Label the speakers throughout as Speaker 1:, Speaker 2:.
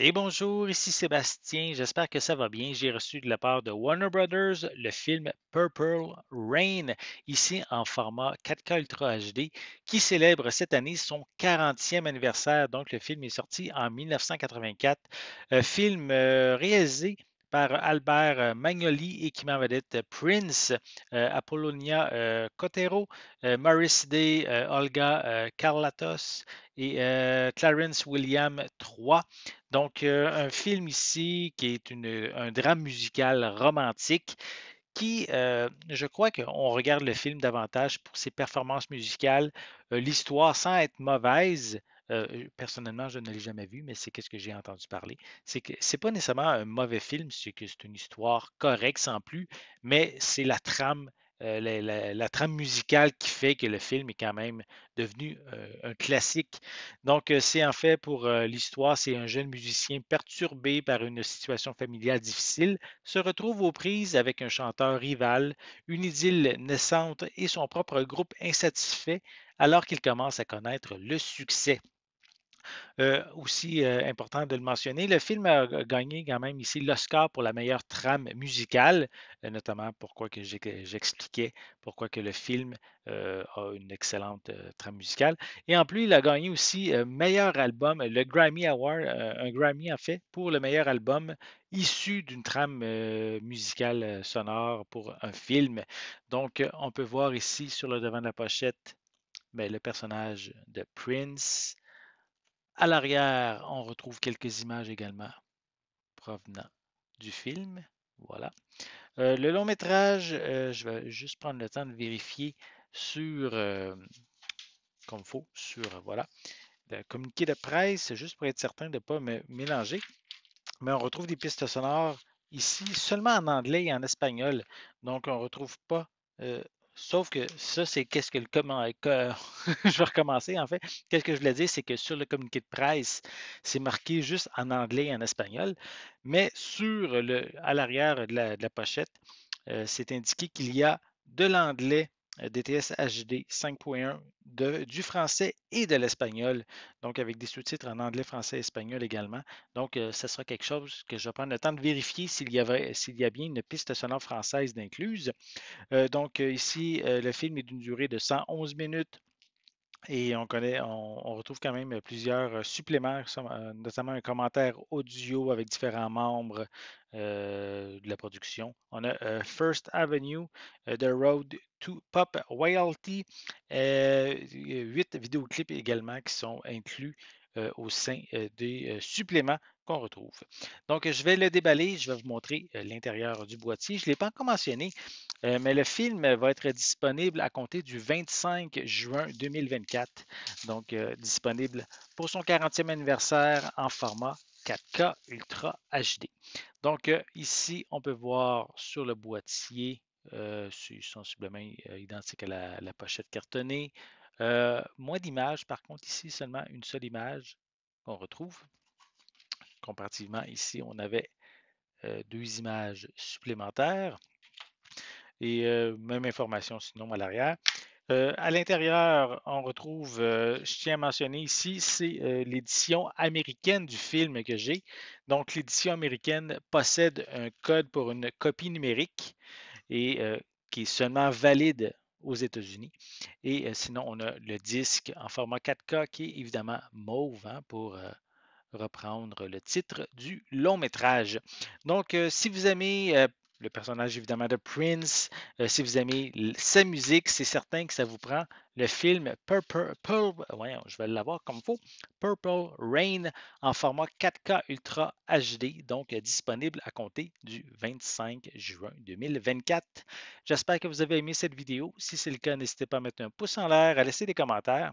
Speaker 1: Et bonjour, ici Sébastien, j'espère que ça va bien. J'ai reçu de la part de Warner Brothers le film Purple Rain, ici en format 4K Ultra HD, qui célèbre cette année son 40e anniversaire. Donc le film est sorti en 1984, un euh, film euh, réalisé par Albert euh, Magnoli, et qui m'avait dit Prince, euh, Apollonia euh, Cotero, Maurice Day, Olga Carlatos et Clarence William III. Donc, un film ici qui est un drame musical romantique qui, je crois qu'on regarde le film davantage pour ses performances musicales, l'histoire sans être mauvaise, euh, euh, personnellement, je ne l'ai jamais vu, mais c'est ce que j'ai entendu parler. C'est que c'est pas nécessairement un mauvais film, c'est que c'est une histoire correcte sans plus, mais c'est la trame. Euh, la, trame musicale qui fait que le film est quand même devenu un classique. Donc, c'est en fait pour l'histoire, c'est un jeune musicien perturbé par une situation familiale difficile, se retrouve aux prises avec un chanteur rival, une idylle naissante et son propre groupe insatisfait alors qu'il commence à connaître le succès. Euh, aussi euh, important de le mentionner, le film a gagné quand même ici l'Oscar pour la meilleure trame musicale, euh, notamment pourquoi que j'expliquais pourquoi que le film a une excellente trame musicale. Et en plus, il a gagné aussi meilleur album, le Grammy Award, un Grammy en fait, pour le meilleur album issu d'une trame musicale sonore pour un film. Donc, on peut voir ici sur le devant de la pochette ben, le personnage de Prince, à l'arrière, on retrouve quelques images également provenant du film. Voilà. Euh, le long métrage, euh, je vais juste prendre le temps de vérifier sur, euh, comme faut, sur, voilà, le communiqué de presse, juste pour être certain de ne pas me mélanger. Mais on retrouve des pistes sonores ici seulement en anglais et en espagnol. Donc, on ne retrouve pas Sauf que ça, c'est qu'est-ce que le comment. Euh, je vais recommencer en fait. Qu'est-ce que je voulais dire, c'est que sur le communiqué de presse, c'est marqué juste en anglais et en espagnol, mais sur le, à l'arrière de, la, pochette, euh, c'est indiqué qu'il y a de l'anglais DTS HD 5.1 du français et de l'espagnol, donc avec des sous-titres en anglais, français, et espagnol également. Donc, euh, ce sera quelque chose que je vais prendre le temps de vérifier s'il y, y a bien une piste sonore française d'incluse. Euh, donc, euh, ici, le film est d'une durée de 111 minutes. Et on connaît, on, retrouve quand même plusieurs euh, suppléments, euh, notamment un commentaire audio avec différents membres euh, de la production. On a First Avenue, The Road to Pop Royalty, huit vidéoclips également qui sont inclus euh, au sein euh, des euh, suppléments qu'on retrouve. Donc, je vais le déballer, je vais vous montrer l'intérieur du boîtier. Je ne l'ai pas encore mentionné, mais le film va être disponible à compter du 25 juin 2024, donc disponible pour son 40e anniversaire en format 4K Ultra HD. Donc, ici, on peut voir sur le boîtier, euh, sensiblement identique à la pochette cartonnée, euh, moins d'images, par contre, ici, seulement une seule image qu'on retrouve. Comparativement, ici, on avait euh, deux images supplémentaires et euh, même information sinon à l'arrière. à l'intérieur, on retrouve, je tiens à mentionner ici, c'est l'édition américaine du film que j'ai. Donc, l'édition américaine possède un code pour une copie numérique et qui est seulement valide aux États-Unis. Et euh, sinon, on a le disque en format 4K qui est évidemment mauve hein, pour euh, reprendre le titre du long métrage. Donc, euh, si vous aimez le personnage évidemment de Prince. Euh, si vous aimez sa musique, c'est certain que ça vous prend le film Purple, je vais comme Purple Rain en format 4K Ultra HD, donc euh, disponible à compter du 25 juin 2024. J'espère que vous avez aimé cette vidéo. Si c'est le cas, n'hésitez pas à mettre un pouce en l'air, à laisser des commentaires.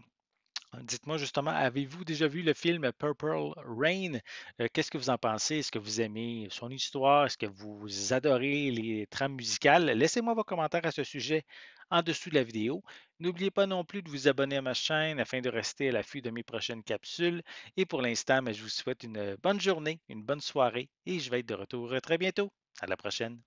Speaker 1: Dites-moi justement, avez-vous déjà vu le film Purple Rain? Euh, qu'est-ce que vous en pensez? Est-ce que vous aimez son histoire? Est-ce que vous adorez les trames musicales? Laissez-moi vos commentaires à ce sujet en dessous de la vidéo. N'oubliez pas non plus de vous abonner à ma chaîne afin de rester à l'affût de mes prochaines capsules. Et pour l'instant, ben, je vous souhaite une bonne journée, une bonne soirée et je vais être de retour très bientôt. À la prochaine.